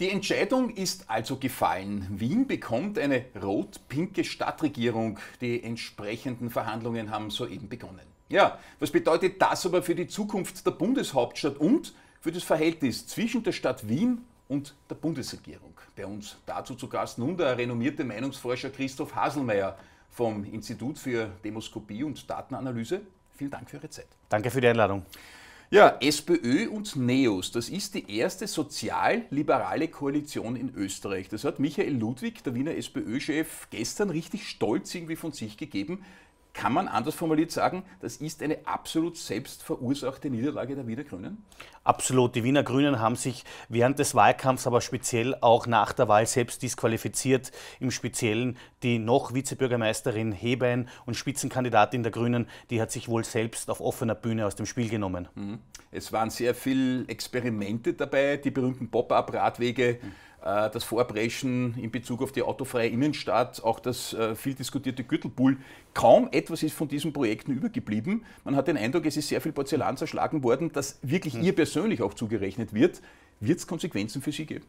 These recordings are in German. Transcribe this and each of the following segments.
Die Entscheidung ist also gefallen. Wien bekommt eine rot-pinke Stadtregierung. Die entsprechenden Verhandlungen haben soeben begonnen. Ja, was bedeutet das aber für die Zukunft der Bundeshauptstadt und für das Verhältnis zwischen der Stadt Wien und der Bundesregierung? Bei uns dazu zu Gast nun der renommierte Meinungsforscher Christoph Haselmeier vom Institut für Demoskopie und Datenanalyse. Vielen Dank für Ihre Zeit. Danke für die Einladung. Ja, SPÖ und NEOS, das ist die erste sozial-liberale Koalition in Österreich. Das hat Michael Ludwig, der Wiener SPÖ-Chef, gestern richtig stolz irgendwie von sich gegeben. Kann man anders formuliert sagen, das ist eine absolut selbstverursachte Niederlage der Wiener Grünen? Absolut. Die Wiener Grünen haben sich während des Wahlkampfs, aber speziell auch nach der Wahl selbst disqualifiziert. Im Speziellen die noch Vizebürgermeisterin Hebein und Spitzenkandidatin der Grünen, die hat sich wohl selbst auf offener Bühne aus dem Spiel genommen. Mhm. Es waren sehr viele Experimente dabei, die berühmten Pop-up-Radwege. Mhm äh, das Vorpreschen in Bezug auf die autofreie Innenstadt, auch das äh, viel diskutierte Gürtelpool. Kaum etwas ist von diesen Projekten übergeblieben. Man hat den Eindruck, es ist sehr viel Porzellan zerschlagen worden, das wirklich hm. ihr persönlich auch zugerechnet wird. Wird es Konsequenzen für Sie geben?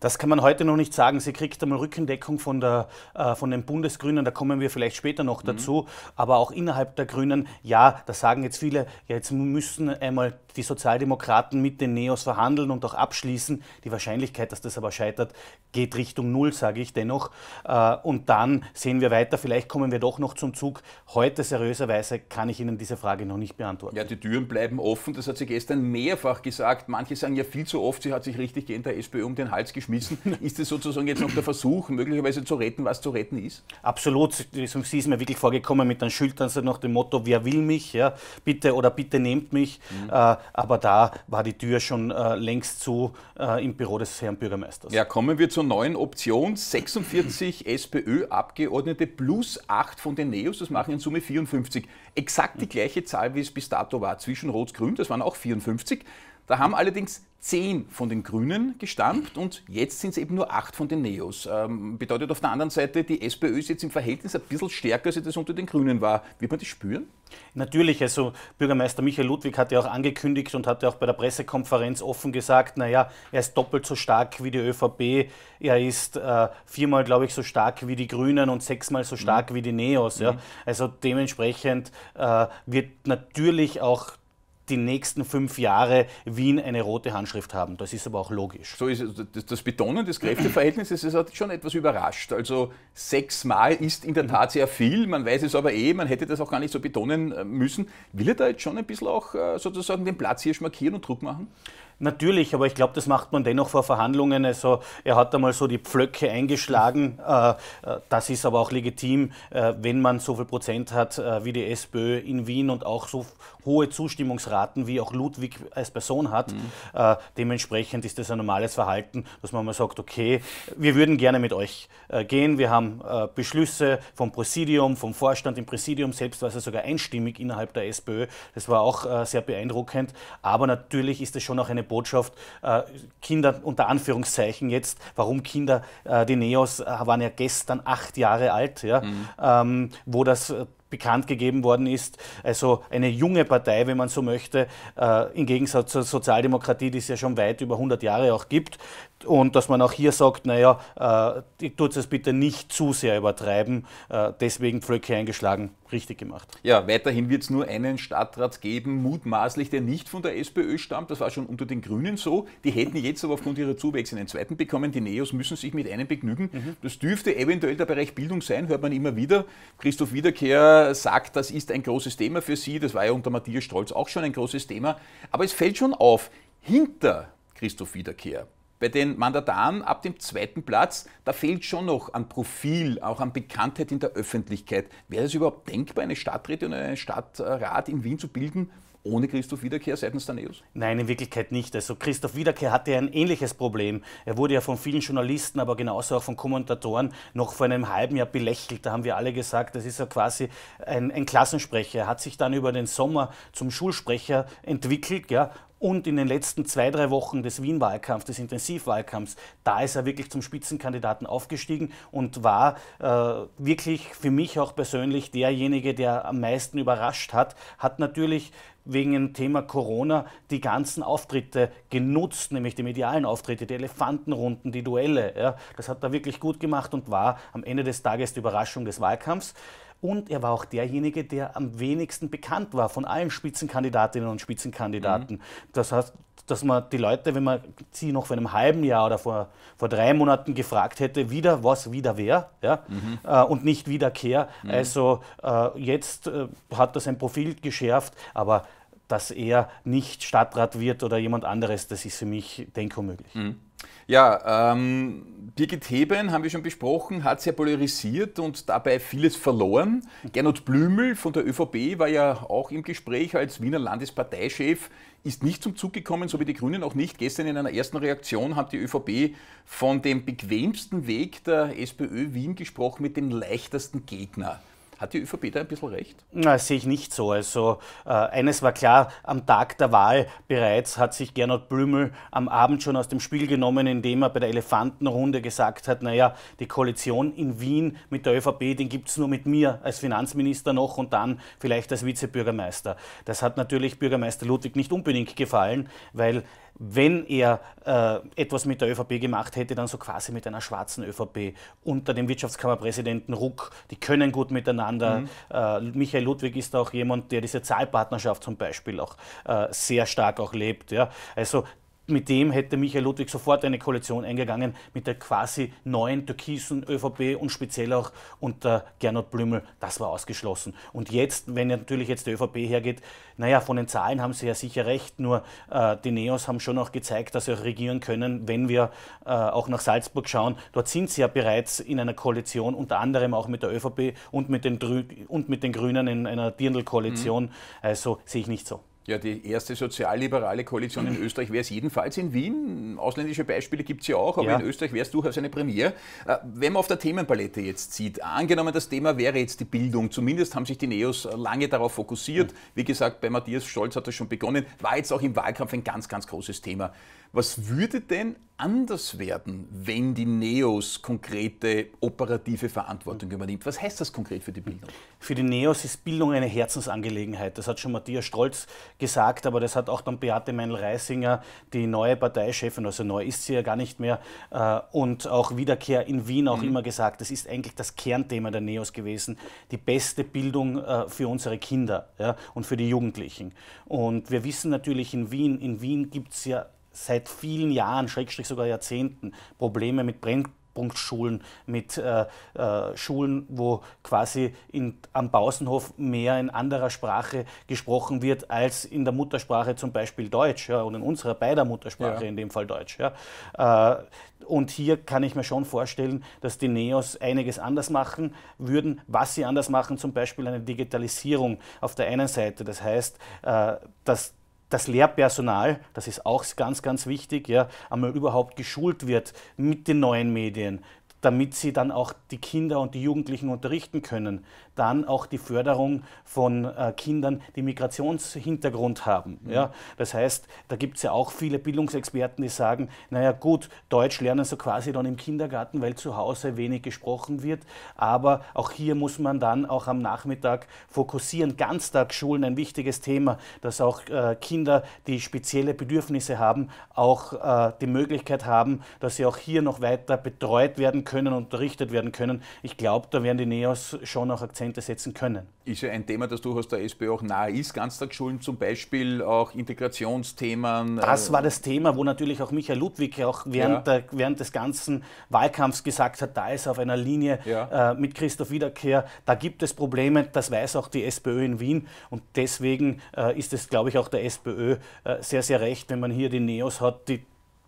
Das kann man heute noch nicht sagen. Sie kriegt einmal Rückendeckung von, der, äh, von den Bundesgrünen, da kommen wir vielleicht später noch mhm. dazu. Mhm. Aber auch innerhalb der Grünen, ja, da sagen jetzt viele, ja, jetzt müssen einmal die Sozialdemokraten mit den Neos verhandeln und auch abschließen. Die Wahrscheinlichkeit, dass das aber scheitert, geht Richtung Null, sage ich dennoch. Äh, und dann sehen wir weiter, vielleicht kommen wir doch noch zum Zug. Heute seriöserweise kann ich Ihnen diese Frage noch nicht beantworten. Ja, die Türen bleiben offen, das hat sie gestern mehrfach gesagt. Manche sagen ja viel zu oft, sie hat sich richtig gegen der SPÖ um den Hals Hals geschmissen. Ist das sozusagen jetzt noch der Versuch, möglicherweise zu retten, was zu retten ist? Absolut. Sie ist mir wirklich vorgekommen mit den Schildern so nach dem Motto, wer will mich, ja, bitte oder bitte nehmt mich. Mhm. Äh, aber da war die Tür schon äh, längst zu äh, im Büro des Herrn Bürgermeisters. Ja, kommen wir zur neuen Option. 46 SPÖ-Abgeordnete plus 8 von den Neos, das machen in Summe 54. Exakt die gleiche Zahl, wie es bis dato war zwischen Rot-Grün, das waren auch 54. Da haben allerdings zehn von den Grünen gestampft und jetzt sind es eben nur acht von den Neos. Ähm, bedeutet auf der anderen Seite, die SPÖ ist jetzt im Verhältnis ein bisschen stärker, als das unter den Grünen war. Wird man das spüren? Natürlich, also Bürgermeister Michael Ludwig hat ja auch angekündigt und hat ja auch bei der Pressekonferenz offen gesagt, naja, er ist doppelt so stark wie die ÖVP, er ist äh, viermal, glaube ich, so stark wie die Grünen und sechsmal so stark mhm. wie die Neos. Ja. Mhm. Also dementsprechend äh, wird natürlich auch die nächsten fünf Jahre Wien eine rote Handschrift haben. Das ist aber auch logisch. So ist das, das Betonen des Kräfteverhältnisses das hat schon etwas überrascht. Also sechsmal ist in der mhm. Tat sehr viel. Man weiß es aber eh, man hätte das auch gar nicht so betonen äh, müssen. Will er da jetzt schon ein bisschen auch äh, sozusagen den Platz hier markieren und Druck machen? Natürlich, aber ich glaube, das macht man dennoch vor Verhandlungen. Also er hat einmal so die Pflöcke eingeschlagen. Mhm. Äh, äh, das ist aber auch legitim, äh, wenn man so viel Prozent hat wie die SPÖ in Wien und auch so hohe Zustimmungsraten wie auch Ludwig als Person hat. Mhm. Dementsprechend ist das ein normales Verhalten, dass man mal sagt, okay, wir würden gerne mit euch gehen. Wir haben Beschlüsse vom Präsidium, vom Vorstand im Präsidium selbst, war es sogar einstimmig innerhalb der SPÖ. Das war auch sehr beeindruckend. Aber natürlich ist das schon auch eine Botschaft, äh, Kinder unter Anführungszeichen jetzt, warum Kinder, äh, die Neos äh, waren ja gestern acht Jahre alt, ja, mhm. Ähm, wo das bekannt gegeben worden ist. Also eine junge Partei, wenn man so möchte, im Gegensatz zur Sozialdemokratie, die es ja schon weit über 100 Jahre auch gibt. Und dass man auch hier sagt, naja, ich tut es bitte nicht zu sehr übertreiben, deswegen Pflöcke eingeschlagen richtig gemacht. Ja, weiterhin wird es nur einen Stadtrat geben, mutmaßlich, der nicht von der SPÖ stammt. Das war schon unter den Grünen so. Die hätten jetzt aber aufgrund ihrer Zuwächse einen zweiten bekommen. Die Neos müssen sich mit einem begnügen. Mhm. Das dürfte eventuell der Bereich Bildung sein, hört man immer wieder. Christoph Wiederkehr sagt, das ist ein großes Thema für sie. Das war ja unter Matthias Strolz auch schon ein großes Thema. Aber es fällt schon auf, hinter Christoph Wiederkehr bei den Mandataren ab dem zweiten Platz, da fehlt schon noch an Profil, auch an Bekanntheit in der Öffentlichkeit. Wäre es überhaupt denkbar, eine Stadträtin und einen Stadtrat in Wien zu bilden, ohne Christoph Wiederkehr seitens der NEOS? Nein, in Wirklichkeit nicht. Also Christoph Wiederkehr hatte ein ähnliches Problem. Er wurde ja von vielen Journalisten, aber genauso auch von Kommentatoren noch vor einem halben Jahr belächelt. Da haben wir alle gesagt, das ist ja quasi ein, ein Klassensprecher. Er hat sich dann über den Sommer zum Schulsprecher entwickelt, ja, und in den letzten zwei, drei Wochen des Wien-Wahlkampfs, des Intensivwahlkampfs, da ist er wirklich zum Spitzenkandidaten aufgestiegen und war äh, wirklich für mich auch persönlich derjenige, der am meisten überrascht hat, hat natürlich wegen dem Thema Corona die ganzen Auftritte genutzt, nämlich die medialen Auftritte, die Elefantenrunden, die Duelle. Ja, das hat er wirklich gut gemacht und war am Ende des Tages die Überraschung des Wahlkampfs. Und er war auch derjenige, der am wenigsten bekannt war von allen Spitzenkandidatinnen und Spitzenkandidaten. Mhm. Das heißt, dass man die Leute, wenn man sie noch vor einem halben Jahr oder vor, vor drei Monaten gefragt hätte, wieder was wieder wer ja, mhm. äh, und nicht Wiederkehr. Mhm. Also äh, jetzt äh, hat er sein Profil geschärft, aber dass er nicht Stadtrat wird oder jemand anderes, das ist für mich denkunmöglich. Mhm. Ja, ähm, Birgit Heben haben wir schon besprochen, hat sehr polarisiert und dabei vieles verloren. Gernot Blümel von der ÖVP war ja auch im Gespräch als Wiener Landesparteichef, ist nicht zum Zug gekommen, so wie die Grünen auch nicht. Gestern in einer ersten Reaktion hat die ÖVP von dem bequemsten Weg der SPÖ Wien gesprochen mit dem leichtesten Gegner. Hat die ÖVP da ein bisschen recht? Na, sehe ich nicht so. Also äh, eines war klar, am Tag der Wahl bereits hat sich Gernot Blümel am Abend schon aus dem Spiel genommen, indem er bei der Elefantenrunde gesagt hat, naja, die Koalition in Wien mit der ÖVP, den gibt es nur mit mir als Finanzminister noch und dann vielleicht als Vizebürgermeister. Das hat natürlich Bürgermeister Ludwig nicht unbedingt gefallen, weil wenn er äh, etwas mit der ÖVP gemacht hätte, dann so quasi mit einer schwarzen ÖVP unter dem Wirtschaftskammerpräsidenten Ruck. Die können gut miteinander. Mhm. Äh, Michael Ludwig ist auch jemand, der diese Zahlpartnerschaft zum Beispiel auch äh, sehr stark auch lebt. Ja? Also mit dem hätte Michael Ludwig sofort eine Koalition eingegangen mit der quasi neuen türkisen ÖVP und speziell auch unter Gernot Blümel. Das war ausgeschlossen. Und jetzt, wenn natürlich jetzt die ÖVP hergeht, naja, von den Zahlen haben sie ja sicher recht, nur äh, die Neos haben schon auch gezeigt, dass sie auch regieren können, wenn wir äh, auch nach Salzburg schauen. Dort sind sie ja bereits in einer Koalition, unter anderem auch mit der ÖVP und mit den, Drü und mit den Grünen in einer Dirndl-Koalition. Mhm. Also sehe ich nicht so. Ja, die erste sozialliberale Koalition in Österreich wäre es jedenfalls in Wien. Ausländische Beispiele gibt es ja auch, aber ja. in Österreich wäre es durchaus eine Premiere. Äh, wenn man auf der Themenpalette jetzt sieht, angenommen, das Thema wäre jetzt die Bildung, zumindest haben sich die Neos lange darauf fokussiert. Mhm. Wie gesagt, bei Matthias Scholz hat das schon begonnen, war jetzt auch im Wahlkampf ein ganz, ganz großes Thema. Was würde denn anders werden, wenn die NEOS konkrete operative Verantwortung hm. übernimmt? Was heißt das konkret für die Bildung? Für die NEOS ist Bildung eine Herzensangelegenheit. Das hat schon Matthias Strolz gesagt, aber das hat auch dann Beate Meinl-Reisinger, die neue Parteichefin, also neu ist sie ja gar nicht mehr, äh, und auch Wiederkehr in Wien auch mhm. immer gesagt, das ist eigentlich das Kernthema der NEOS gewesen, die beste Bildung äh, für unsere Kinder und für die Jugendlichen. Und wir wissen natürlich in Wien, in Wien gibt es ja seit vielen Jahren, Schrägstrich sogar Jahrzehnten, Probleme mit Brennpunktschulen, mit äh, äh, Schulen, wo quasi in, am Pausenhof mehr in anderer Sprache gesprochen wird als in der Muttersprache zum Beispiel Deutsch ja, und in unserer beider Muttersprache ja. in dem Fall Deutsch. Ja. Äh, und hier kann ich mir schon vorstellen, dass die Neos einiges anders machen würden. Was sie anders machen, zum Beispiel eine Digitalisierung auf der einen Seite. Das heißt, äh, dass das Lehrpersonal, das ist auch ganz, ganz wichtig, ja, einmal überhaupt geschult wird mit den neuen Medien, damit sie dann auch die Kinder und die Jugendlichen unterrichten können. Dann auch die Förderung von äh, Kindern, die Migrationshintergrund haben. Mhm. Ja? Das heißt, da gibt es ja auch viele Bildungsexperten, die sagen, naja gut, Deutsch lernen so quasi dann im Kindergarten, weil zu Hause wenig gesprochen wird. Aber auch hier muss man dann auch am Nachmittag fokussieren. Ganztagsschulen, ein wichtiges Thema, dass auch äh, Kinder, die spezielle Bedürfnisse haben, auch äh, die Möglichkeit haben, dass sie auch hier noch weiter betreut werden können können, unterrichtet werden können. Ich glaube, da werden die NEOS schon auch Akzente setzen können. Ist ja ein Thema, das durchaus der SPÖ auch nahe ist. Ganztagsschulen zum Beispiel, auch Integrationsthemen. Äh das war das Thema, wo natürlich auch Michael Ludwig auch während, ja. der, während des ganzen Wahlkampfs gesagt hat, da ist auf einer Linie ja. äh, mit Christoph Wiederkehr, da gibt es Probleme, das weiß auch die SPÖ in Wien und deswegen äh, ist es, glaube ich, auch der SPÖ äh, sehr, sehr recht, wenn man hier die NEOS hat, die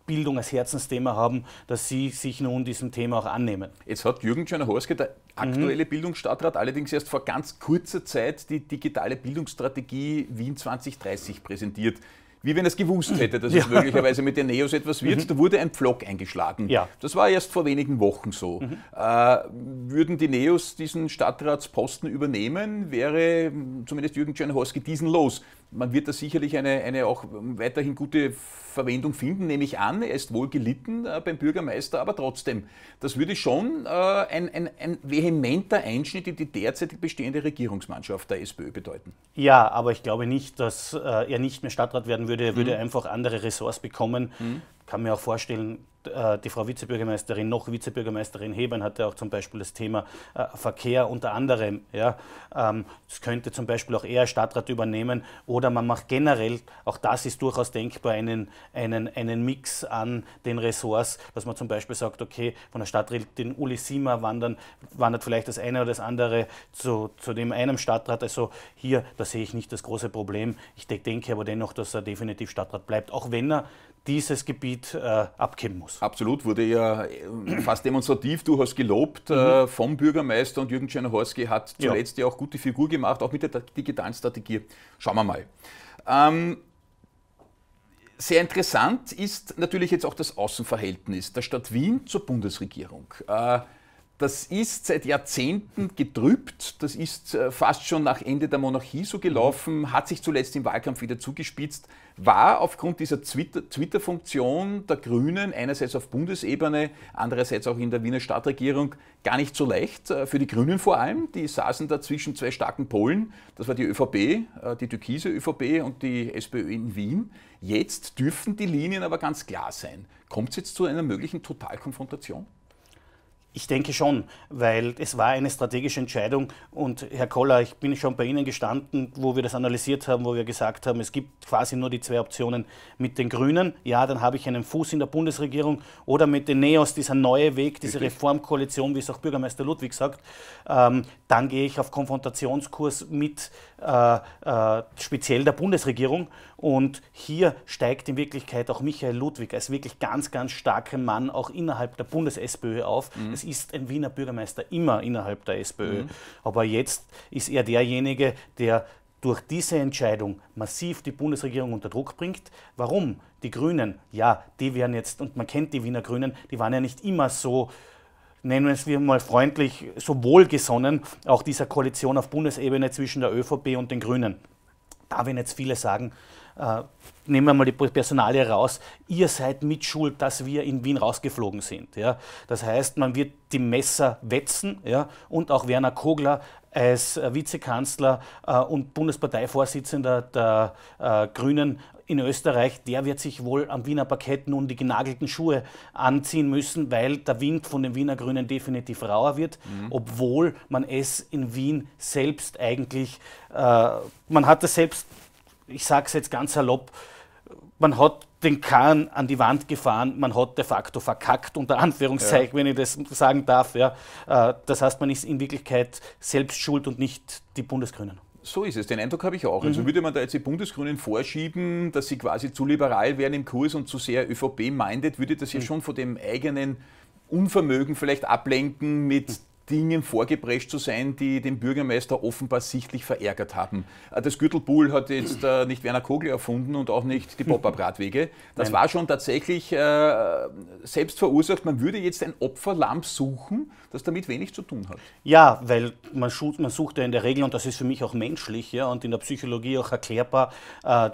Bildung als Herzensthema haben, dass Sie sich nun diesem Thema auch annehmen. Jetzt hat Jürgen Czernohorske, der aktuelle mhm. Bildungsstadtrat, allerdings erst vor ganz kurzer Zeit die digitale Bildungsstrategie Wien 2030 präsentiert wie wenn er es gewusst hätte, dass ja. es möglicherweise mit den Neos etwas wird. Mhm. Da wurde ein Pflock eingeschlagen. Ja. Das war erst vor wenigen Wochen so. Mhm. Äh, würden die Neos diesen Stadtratsposten übernehmen, wäre zumindest Jürgen Czernhorski diesen los man wird da sicherlich eine, eine auch weiterhin gute Verwendung finden, nehme ich an. Er ist wohl gelitten äh, beim Bürgermeister, aber trotzdem, das würde schon äh, ein, ein, ein, vehementer Einschnitt in die derzeit bestehende Regierungsmannschaft der SPÖ bedeuten. Ja, aber ich glaube nicht, dass äh, er nicht mehr Stadtrat werden würde. Er mhm. würde einfach andere Ressorts bekommen. Mhm. Kann mir auch vorstellen, äh, die Frau Vizebürgermeisterin noch Vizebürgermeisterin Hebern hatte auch zum Beispiel das Thema äh, Verkehr unter anderem. Ja, ähm, das könnte zum Beispiel auch eher Stadtrat übernehmen oder man macht generell, auch das ist durchaus denkbar, einen, einen, einen Mix an den Ressorts, dass man zum Beispiel sagt, okay, von der Stadträtin Uli Sima wandern, wandert vielleicht das eine oder das andere zu, zu dem einen Stadtrat. Also hier, da sehe ich nicht das große Problem. Ich denke aber dennoch, dass er definitiv Stadtrat bleibt, auch wenn er dieses Gebiet äh, abgeben muss. Absolut, wurde ja äh, fast demonstrativ, du hast gelobt äh, mhm. äh, vom Bürgermeister und Jürgen Czernohorski hat zuletzt ja. ja. auch gute Figur gemacht, auch mit der digitalen Strategie. Schauen wir mal. Ähm, sehr interessant ist natürlich jetzt auch das Außenverhältnis der Stadt Wien zur Bundesregierung. Äh, das ist seit Jahrzehnten getrübt, das ist äh, fast schon nach Ende der Monarchie so gelaufen, hat sich zuletzt im Wahlkampf wieder zugespitzt, war aufgrund dieser Twitter-Funktion der Grünen, einerseits auf Bundesebene, andererseits auch in der Wiener Stadtregierung, gar nicht so leicht. Äh, für die Grünen vor allem, die saßen da zwischen zwei starken Polen, das war die ÖVP, äh, die türkise ÖVP und die SPÖ in Wien. Jetzt dürfen die Linien aber ganz klar sein. Kommt es jetzt zu einer möglichen Totalkonfrontation? Ich denke schon, weil es war eine strategische Entscheidung und Herr Koller, ich bin schon bei Ihnen gestanden, wo wir das analysiert haben, wo wir gesagt haben, es gibt quasi nur die zwei Optionen mit den Grünen, ja, dann habe ich einen Fuß in der Bundesregierung oder mit den Neos, dieser neue Weg, diese Reformkoalition, wie es auch Bürgermeister Ludwig sagt, ähm, dann gehe ich auf Konfrontationskurs mit äh, äh, speziell der Bundesregierung. Und hier steigt in Wirklichkeit auch Michael Ludwig als wirklich ganz, ganz starker Mann auch innerhalb der Bundes-SPÖ auf. Mhm. Es ist ein Wiener Bürgermeister immer innerhalb der SPÖ. Mhm. Aber jetzt ist er derjenige, der durch diese Entscheidung massiv die Bundesregierung unter Druck bringt. Warum? Die Grünen, ja, die werden jetzt, und man kennt die Wiener Grünen, die waren ja nicht immer so nennen wir es wir mal freundlich, so wohlgesonnen, auch dieser Koalition auf Bundesebene zwischen der ÖVP und den Grünen. Da werden jetzt viele sagen, äh, nehmen wir mal die Personalie raus, ihr seid mitschuld, dass wir in Wien rausgeflogen sind. Ja? Das heißt, man wird die Messer wetzen ja? und auch Werner Kogler als äh, Vizekanzler äh, und Bundesparteivorsitzender der äh, Grünen in Österreich, der wird sich wohl am Wiener Parkett nun die genagelten Schuhe anziehen müssen, weil der Wind von den Wiener Grünen definitiv rauer wird, mhm. obwohl man es in Wien selbst eigentlich, äh, man hat es selbst, ich sage es jetzt ganz salopp, man hat den Kahn an die Wand gefahren, man hat de facto verkackt, unter Anführungszeichen, ja. wenn ich das sagen darf. Ja. Äh, das heißt, man ist in Wirklichkeit selbst schuld und nicht die Bundesgrünen. So ist es, den Eindruck habe ich auch. Also mhm. würde man da jetzt die Bundesgrünen vorschieben, dass sie quasi zu liberal wären im Kurs und zu sehr ÖVP-minded, würde das ja mhm. schon von dem eigenen Unvermögen vielleicht ablenken mit mhm. Dingen vorgeprescht zu sein, die den Bürgermeister offenbar sichtlich verärgert haben. Äh, das Gürtelpool hat jetzt äh, nicht Werner Kogel erfunden und auch nicht die Pop-Up-Radwege. Das Nein. war schon tatsächlich äh, selbst verursacht. Man würde jetzt ein Opferlamp suchen, das damit wenig zu tun hat. Ja, weil man, man, sucht ja in der Regel, und das ist für mich auch menschlich ja, und in der Psychologie auch erklärbar,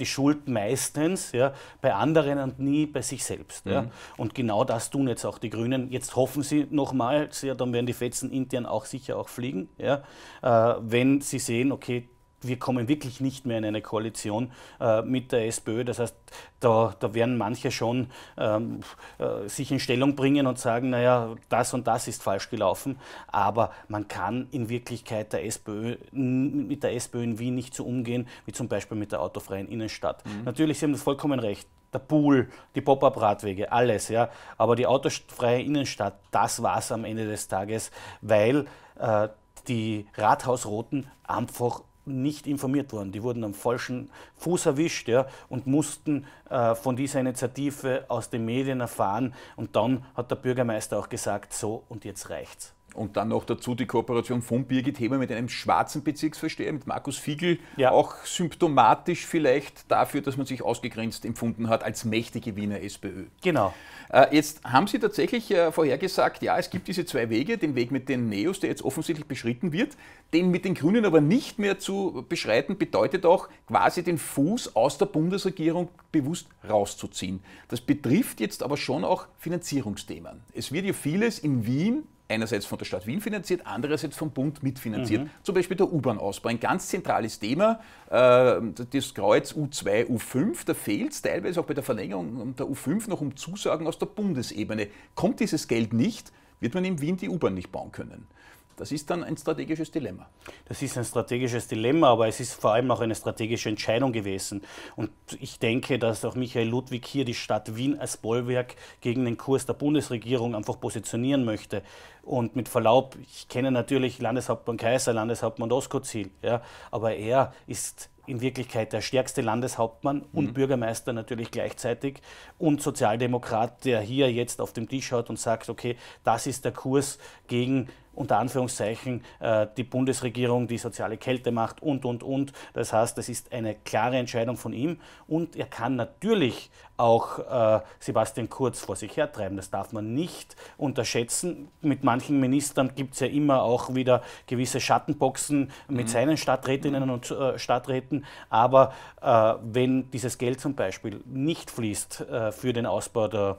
die Schuld meistens ja, bei anderen und nie bei sich selbst. Mhm. Ja. Und genau das tun jetzt auch die Grünen. Jetzt hoffen sie nochmals, ja, dann werden die Fetzen intern auch sicher auch fliegen, ja, äh, wenn sie sehen, okay, wir kommen wirklich nicht mehr in eine Koalition äh, mit der SPÖ. Das heißt, da, da werden manche schon ähm, äh, sich in Stellung bringen und sagen, naja, das und das ist falsch gelaufen. Aber man kann in Wirklichkeit der SPÖ, mit der SPÖ in Wien nicht so umgehen, wie zum Beispiel mit der autofreien Innenstadt. Mhm. Natürlich, Sie haben das vollkommen recht, der Pool, die Pop-up-Radwege, alles, ja. Aber die autofreie Innenstadt, das war es am Ende des Tages, weil äh, die Rathausroten einfach nicht informiert wurden. Die wurden am falschen Fuß erwischt ja, und mussten äh, von dieser Initiative aus den Medien erfahren. Und dann hat der Bürgermeister auch gesagt, so und jetzt reicht's. Und dann noch dazu die Kooperation von Birgit Heber mit einem schwarzen Bezirksversteher, mit Markus Fiegel, ja. auch symptomatisch vielleicht dafür, dass man sich ausgegrenzt empfunden hat als mächtige Wiener SPÖ. Genau. Äh, jetzt haben Sie tatsächlich äh, vorhergesagt, ja, es gibt diese zwei Wege, den Weg mit den Neos, der jetzt offensichtlich beschritten wird, den mit den Grünen aber nicht mehr zu beschreiten, bedeutet auch quasi den Fuß aus der Bundesregierung bewusst rauszuziehen. Das betrifft jetzt aber schon auch Finanzierungsthemen. Es wird ja vieles in Wien einerseits von der Stadt Wien finanziert, andererseits vom Bund mitfinanziert. Mhm. Zum Beispiel der U-Bahn-Ausbau, ein ganz zentrales Thema. Äh, das Kreuz U2, U5, da fehlt es teilweise auch bei der Verlängerung der U5 noch um Zusagen aus der Bundesebene. Kommt dieses Geld nicht, wird man in Wien die U-Bahn nicht bauen können. Das ist dann ein strategisches Dilemma. Das ist ein strategisches Dilemma, aber es ist vor allem auch eine strategische Entscheidung gewesen. Und ich denke, dass auch Michael Ludwig hier die Stadt Wien als Bollwerk gegen den Kurs der Bundesregierung einfach positionieren möchte. Und mit Verlaub, ich kenne natürlich Landeshauptmann Kaiser, Landeshauptmann Doskozil, ja, aber er ist in Wirklichkeit der stärkste Landeshauptmann und mhm. Bürgermeister natürlich gleichzeitig und Sozialdemokrat, der hier jetzt auf dem Tisch hat und sagt, okay, das ist der Kurs gegen unter Anführungszeichen äh, die Bundesregierung die soziale Kälte macht und, und, und. Das heißt, das ist eine klare Entscheidung von ihm und er kann natürlich auch äh, Sebastian Kurz vor sich hertreiben. Das darf man nicht unterschätzen. Mit manchen Ministern gibt es ja immer auch wieder gewisse Schattenboxen mit mhm. seinen Stadträtinnen mhm. und äh, Stadträten. Aber wenn dieses Geld zum Beispiel nicht fließt für den Ausbau der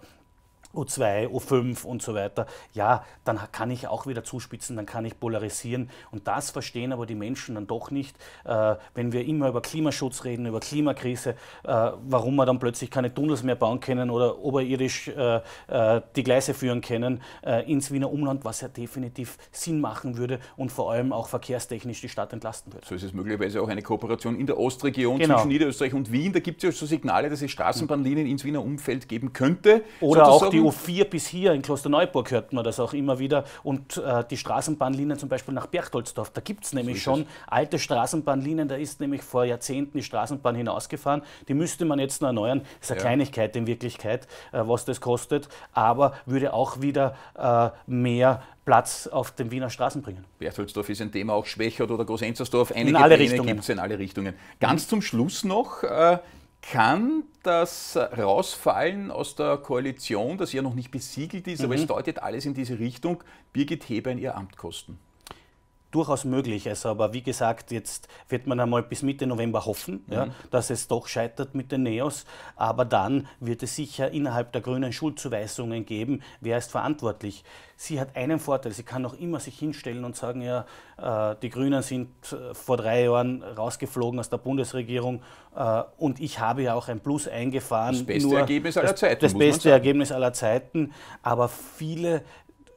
O2, O5 und so weiter, ja, dann kann ich auch wieder zuspitzen, dann kann ich polarisieren. Und das verstehen aber die Menschen dann doch nicht, äh, wenn wir immer über Klimaschutz reden, über Klimakrise, äh, warum wir dann plötzlich keine Tunnels mehr bauen können oder oberirdisch äh, äh die Gleise führen können äh, ins Wiener Umland, was ja definitiv Sinn machen würde und vor allem auch verkehrstechnisch die Stadt entlasten würde. So ist es möglicherweise auch eine Kooperation in der Ostregion genau. zwischen Niederösterreich und Wien. Da gibt es ja so Signale, dass es Straßenbahnlinien ins Wiener Umfeld geben könnte. Oder sozusagen. auch die u 4 bis hier in Klosterneuburg hört man das auch immer wieder. Und äh, die Straßenbahnlinien zum Beispiel nach Berchtoldsdorf, da gibt es nämlich schon alte Straßenbahnlinien, da ist nämlich vor Jahrzehnten die Straßenbahn hinausgefahren. Die müsste man jetzt noch erneuern. Das Ist eine ja. Kleinigkeit in Wirklichkeit, äh, was das kostet, aber würde auch wieder äh, mehr Platz auf den Wiener Straßen bringen. Berchtoldsdorf ist ein Thema, auch Schwächert oder Großenzersdorf. Einige in alle Richtungen. gibt in alle Richtungen. Ganz zum Schluss noch. Äh, kann das Rausfallen aus der Koalition, das ja noch nicht besiegelt ist, mhm. aber es mhm. deutet alles in diese Richtung, Birgit Heber in ihr Amt kosten? durchaus möglich. Also, aber wie gesagt, jetzt wird man einmal bis Mitte November hoffen, mhm. ja, dass es doch scheitert mit den Neos. Aber dann wird es sicher innerhalb der Grünen Schuldzuweisungen geben, wer ist verantwortlich. Sie hat einen Vorteil, sie kann noch immer sich hinstellen und sagen, ja, äh, die Grünen sind äh, vor drei Jahren rausgeflogen aus der Bundesregierung äh, und ich habe ja auch ein Plus eingefahren. Das beste Ergebnis aller Zeiten. Das, das beste Ergebnis aller Zeiten. Aber viele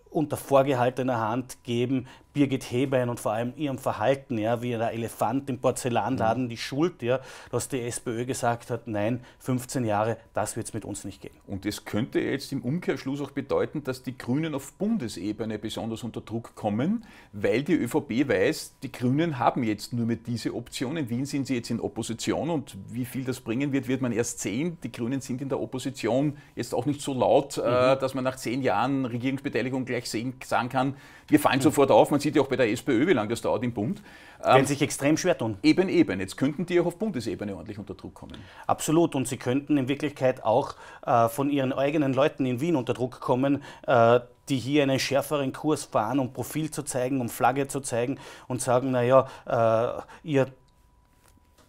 unter vorgehaltener Hand geben Birgit Hebein und vor allem ihrem Verhalten, ja, wie der Elefant im Porzellanladen, mhm. die Schuld, ja, dass die SPÖ gesagt hat, nein, 15 Jahre, das wird es mit uns nicht gehen. Und es könnte jetzt im Umkehrschluss auch bedeuten, dass die Grünen auf Bundesebene besonders unter Druck kommen, weil die ÖVP weiß, die Grünen haben jetzt nur mehr diese Option. In Wien sind sie jetzt in Opposition und wie viel das bringen wird, wird man erst sehen. Die Grünen sind in der Opposition jetzt auch nicht so laut, äh, mhm. äh, dass man nach zehn Jahren Regierungsbeteiligung gleich sehen, sagen kann, wir fallen mhm. sofort auf, man sieht ja auch bei der SPÖ, wie lange das dauert im Bund. Ähm, Können sich extrem schwer tun. Eben, eben. Jetzt könnten die auch auf Bundesebene ordentlich unter Druck kommen. Absolut. Und sie könnten in Wirklichkeit auch äh, von ihren eigenen Leuten in Wien unter Druck kommen. Äh, die hier einen schärferen Kurs fahren, um Profil zu zeigen, um Flagge zu zeigen und sagen, naja, äh, ihr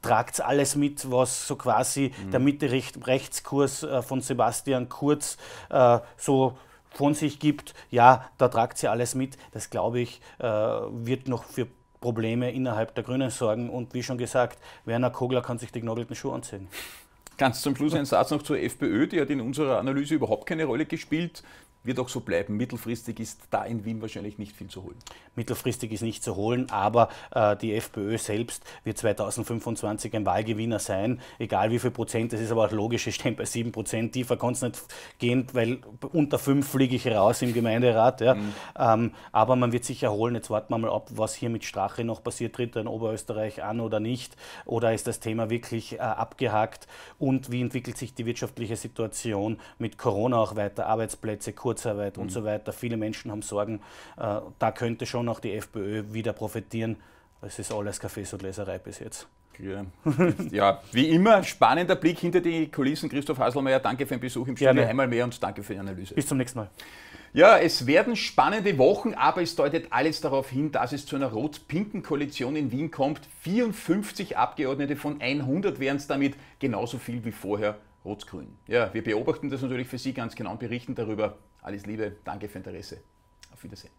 tragt alles mit, was so quasi mhm. der Mitte-Rechtskurs -Recht äh, von Sebastian Kurz äh, so von sich gibt, ja, da tragt sie alles mit, das glaube ich, äh, wird noch für Probleme innerhalb der Grünen sorgen. Und wie schon gesagt, Werner Kogler kann sich die gnagelten Schuhe anziehen. Ganz zum Schluss ein Satz noch zur FPÖ, die hat in unserer Analyse überhaupt keine Rolle gespielt wird auch so bleiben. Mittelfristig ist da in Wien wahrscheinlich nicht viel zu holen. Mittelfristig ist nicht zu holen, aber äh, die FPÖ selbst wird 2025 ein Wahlgewinner sein, egal wie viel Prozent. Das ist aber auch logisch, ich stehe bei 7 Prozent. Tiefer kann es nicht gehen, weil unter 5 fliege ich raus im Gemeinderat. Ja. Mhm. Ähm, aber man wird sich erholen. Jetzt warten wir mal ab, was hier mit Strache noch passiert. Tritt er in Oberösterreich an oder nicht? Oder ist das Thema wirklich äh, abgehakt? Und wie entwickelt sich die wirtschaftliche Situation mit Corona auch weiter? Arbeitsplätze, Kurse? Kurzarbeit mhm. und so weiter. Viele Menschen haben Sorgen. Äh, da könnte schon auch die FPÖ wieder profitieren. Es ist alles Kaffees und Leserei bis jetzt. Ja. ja, wie immer, spannender Blick hinter die Kulissen. Christoph Haselmeier, danke für den Besuch im Studio einmal mehr und danke für die Analyse. Bis zum nächsten Mal. Ja, es werden spannende Wochen, aber es deutet alles darauf hin, dass es zu einer rot-pinken Koalition in Wien kommt. 54 Abgeordnete von 100 wären es damit, genauso viel wie vorher rot-grün. Ja, wir beobachten das natürlich für Sie ganz genau und berichten darüber. Alles Liebe, danke für Interesse. Auf Wiedersehen.